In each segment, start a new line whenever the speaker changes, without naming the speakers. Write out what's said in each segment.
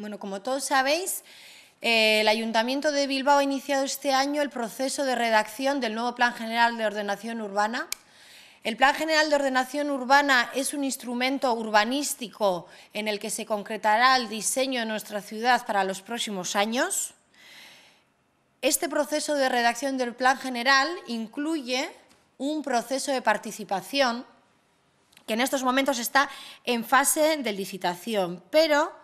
Bueno, como todos sabéis, eh, el Ayuntamiento de Bilbao ha iniciado este año el proceso de redacción del nuevo Plan General de Ordenación Urbana. El Plan General de Ordenación Urbana es un instrumento urbanístico en el que se concretará el diseño de nuestra ciudad para los próximos años. Este proceso de redacción del Plan General incluye un proceso de participación que en estos momentos está en fase de licitación, pero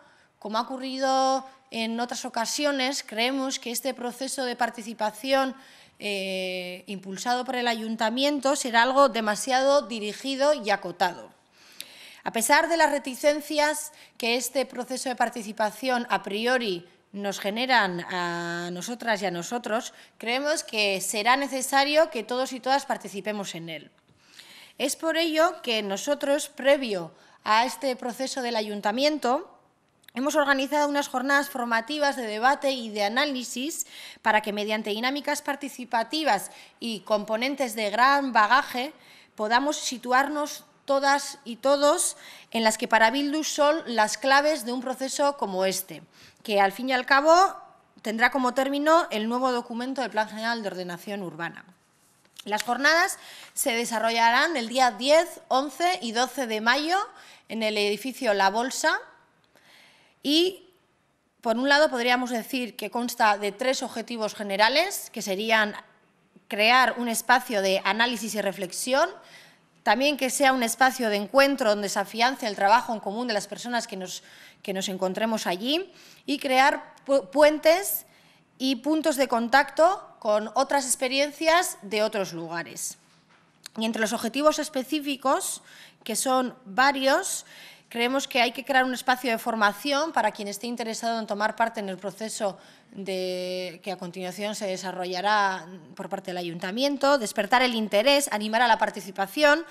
como ha ocurrido en otras ocasiones, creemos que este proceso de participación eh, impulsado por el ayuntamiento será algo demasiado dirigido y acotado. A pesar de las reticencias que este proceso de participación a priori nos generan a nosotras y a nosotros, creemos que será necesario que todos y todas participemos en él. Es por ello que nosotros, previo a este proceso del ayuntamiento, Hemos organizado unas jornadas formativas de debate y de análisis para que mediante dinámicas participativas y componentes de gran bagaje podamos situarnos todas y todos en las que para Bildu son las claves de un proceso como este, que al fin y al cabo tendrá como término el nuevo documento del Plan General de Ordenación Urbana. Las jornadas se desarrollarán el día 10, 11 y 12 de mayo en el edificio La Bolsa, y, por un lado, podríamos decir que consta de tres objetivos generales, que serían crear un espacio de análisis y reflexión, también que sea un espacio de encuentro donde se afiance el trabajo en común de las personas que nos, que nos encontremos allí y crear puentes y puntos de contacto con otras experiencias de otros lugares. Y entre los objetivos específicos, que son varios, Creemos que hay que crear un espacio de formación para quien esté interesado en tomar parte en el proceso que a continuación se desarrollará por parte del ayuntamiento, despertar el interés, animar a la participación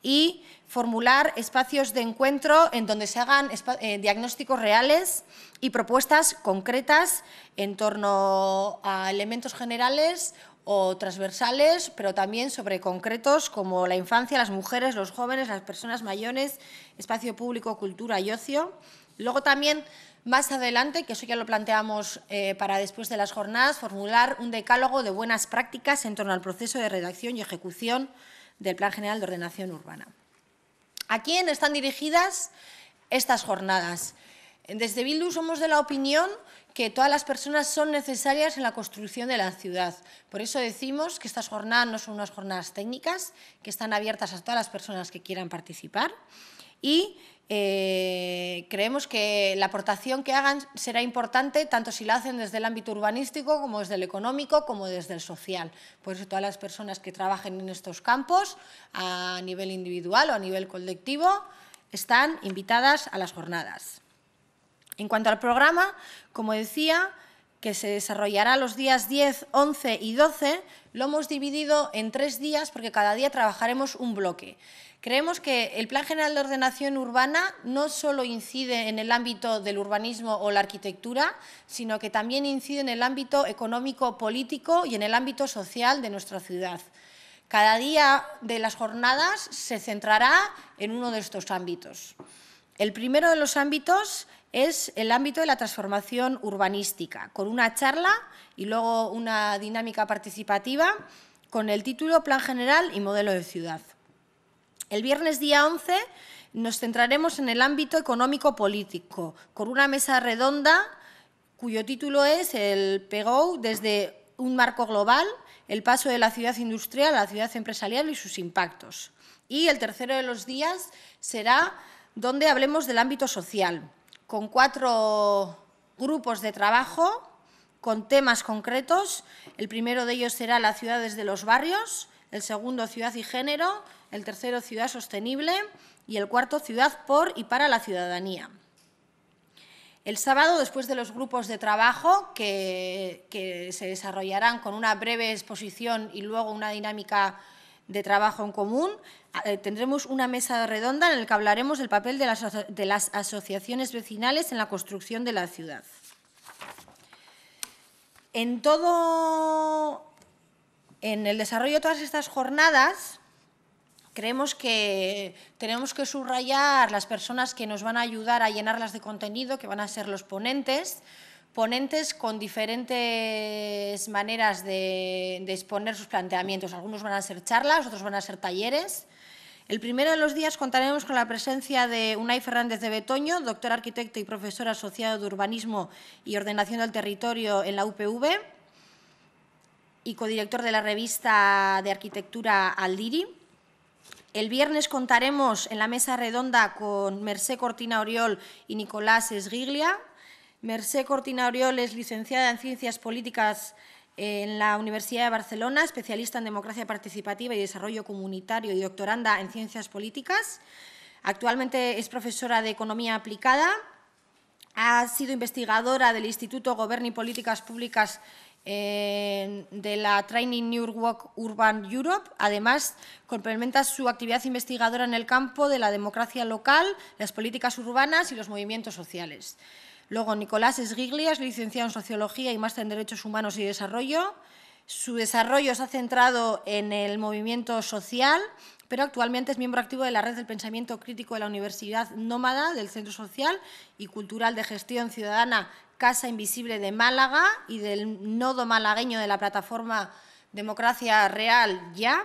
y formular espacios de encuentro en donde se hagan eh, diagnósticos reales y propuestas concretas en torno a elementos generales o transversales, pero también sobre concretos como la infancia, las mujeres, los jóvenes, las personas mayores, espacio público, cultura y ocio. Luego también, más adelante, que eso ya lo planteamos eh, para después de las jornadas, formular un decálogo de buenas prácticas en torno al proceso de redacción y ejecución del Plan General de Ordenación Urbana. ¿A quién están dirigidas estas jornadas? Desde Bildu somos de la opinión que todas las personas son necesarias en la construcción de la ciudad. Por eso decimos que estas jornadas no son unas jornadas técnicas, que están abiertas a todas las personas que quieran participar y eh, creemos que la aportación que hagan será importante tanto si la hacen desde el ámbito urbanístico como desde el económico como desde el social. Por eso todas las personas que trabajen en estos campos a nivel individual o a nivel colectivo están invitadas a las jornadas. En cuanto al programa, como decía, que se desarrollará los días 10, 11 y 12, lo hemos dividido en tres días porque cada día trabajaremos un bloque. Creemos que el Plan General de Ordenación Urbana no solo incide en el ámbito del urbanismo o la arquitectura, sino que también incide en el ámbito económico, político y en el ámbito social de nuestra ciudad. Cada día de las jornadas se centrará en uno de estos ámbitos. El primero de los ámbitos es el ámbito de la transformación urbanística, con una charla y luego una dinámica participativa con el título Plan General y Modelo de Ciudad. El viernes día 11 nos centraremos en el ámbito económico-político, con una mesa redonda cuyo título es el PEGOU desde un marco global, el paso de la ciudad industrial a la ciudad empresarial y sus impactos. Y el tercero de los días será donde hablemos del ámbito social, con cuatro grupos de trabajo con temas concretos. El primero de ellos será las ciudades de los barrios, el segundo ciudad y género, el tercero ciudad sostenible y el cuarto ciudad por y para la ciudadanía. El sábado, después de los grupos de trabajo que, se desarrollarán con una breve exposición y luego una dinámica de trabajo en común, eh, tendremos una mesa redonda en la que hablaremos del papel de las, asociaciones vecinales en la construcción de la ciudad. En todo, en el desarrollo de todas estas jornadas, creemos que tenemos que subrayar las personas que nos van a ayudar a llenarlas de contenido, que van a ser los ponentes, ponentes con diferentes maneras de, exponer sus planteamientos. Algunos van a ser charlas, otros van a ser talleres. El primero de los días contaremos con la presencia de Unai Fernández de Betoño, doctor arquitecto y profesor asociado de Urbanismo y Ordenación del Territorio en la UPV y codirector de la revista de arquitectura Aldiri. El viernes contaremos en la mesa redonda con Mercé Cortina Oriol y Nicolás Esguiglia... Mercé Cortina Oriol es licenciada en Ciencias Políticas en la Universidad de Barcelona, especialista en Democracia Participativa y Desarrollo Comunitario y doctoranda en Ciencias Políticas. Actualmente es profesora de Economía Aplicada. Ha sido investigadora del Instituto Gobierno y Políticas Públicas eh, de la Training New Urban Europe. Además, complementa su actividad investigadora en el campo de la democracia local, las políticas urbanas y los movimientos sociales. Luego, Nicolás esguiglias licenciado en Sociología y máster en Derechos Humanos y Desarrollo. Su desarrollo se ha centrado en el movimiento social, pero actualmente es miembro activo de la Red del Pensamiento Crítico de la Universidad Nómada del Centro Social y Cultural de Gestión Ciudadana Casa Invisible de Málaga y del nodo malagueño de la plataforma Democracia Real Ya.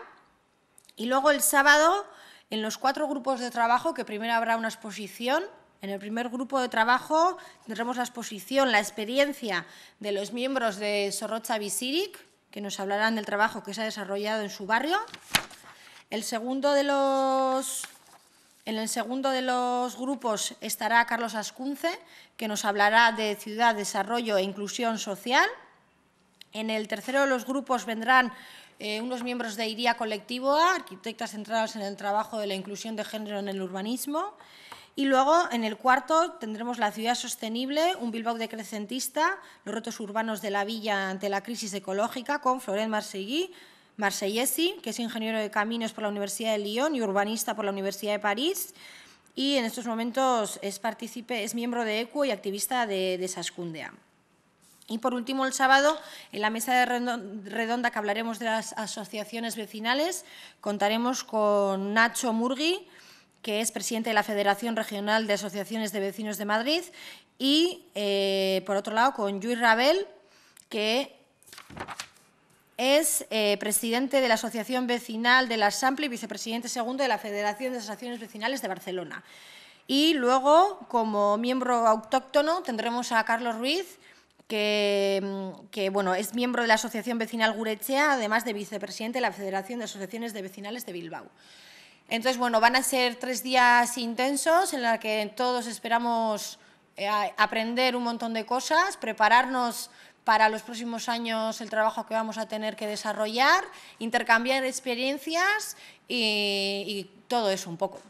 Y luego el sábado, en los cuatro grupos de trabajo, que primero habrá una exposición en el primer grupo de trabajo tendremos la exposición, la experiencia de los miembros de Sorrocha Visiric, que nos hablarán del trabajo que se ha desarrollado en su barrio. El segundo de los, en el segundo de los grupos estará Carlos Ascunce, que nos hablará de ciudad, desarrollo e inclusión social. En el tercero de los grupos vendrán eh, unos miembros de IRIA Colectivo, arquitectas centrados en el trabajo de la inclusión de género en el urbanismo. Y luego, en el cuarto, tendremos la ciudad sostenible, un Bilbao decrecentista, los retos urbanos de la villa ante la crisis ecológica, con Florent Marseillí, Marseillesi que es ingeniero de caminos por la Universidad de Lyon y urbanista por la Universidad de París. Y en estos momentos es, es miembro de ECUO y activista de, de Sascundea. Y por último, el sábado, en la mesa de redonda que hablaremos de las asociaciones vecinales, contaremos con Nacho Murgui, que es presidente de la Federación Regional de Asociaciones de Vecinos de Madrid, y eh, por otro lado con Luis Rabel, que es eh, presidente de la Asociación Vecinal de la Sample y vicepresidente segundo de la Federación de Asociaciones Vecinales de Barcelona. Y luego, como miembro autóctono, tendremos a Carlos Ruiz, que, mm, bueno, es miembro de la Asociación Vecinal Gurechea, además de vicepresidente de la Federación de Asociaciones de Vecinales de Bilbao. Entonces, bueno, van a ser tres días intensos en los que todos esperamos eh, aprender un montón de cosas, prepararnos para los próximos años el trabajo que vamos a tener que desarrollar, intercambiar experiencias y, y todo eso un poco.